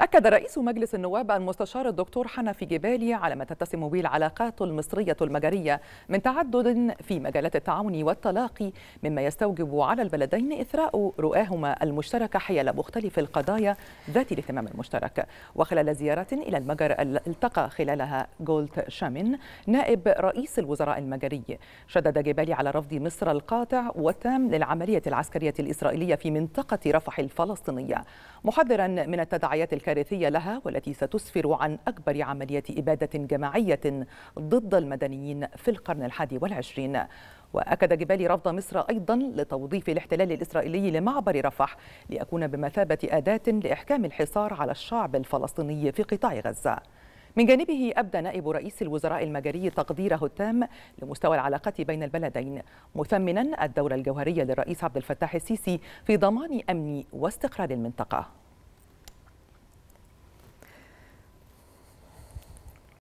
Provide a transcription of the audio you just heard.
أكد رئيس مجلس النواب المستشار الدكتور حنفي جبالي على ما تتسم به العلاقات المصرية المجرية من تعدد في مجالات التعاون والتلاقي مما يستوجب على البلدين إثراء رؤاهما المشتركة حيال مختلف القضايا ذات الاهتمام المشترك وخلال زيارة إلى المجر التقى خلالها جولت شامين نائب رئيس الوزراء المجري شدد جبالي على رفض مصر القاطع والتام للعملية العسكرية الإسرائيلية في منطقة رفح الفلسطينية محذرا من التداعيات الكارثية لها والتي ستسفر عن أكبر عملية إبادة جماعية ضد المدنيين في القرن الحادي والعشرين وأكد جبالي رفض مصر أيضا لتوظيف الاحتلال الإسرائيلي لمعبر رفح ليكون بمثابة أداة لإحكام الحصار على الشعب الفلسطيني في قطاع غزة من جانبه أبدى نائب رئيس الوزراء المجري تقديره التام لمستوى العلاقات بين البلدين مثمنا الدور الجوهري للرئيس عبد الفتاح السيسي في ضمان أمن واستقرار المنطقة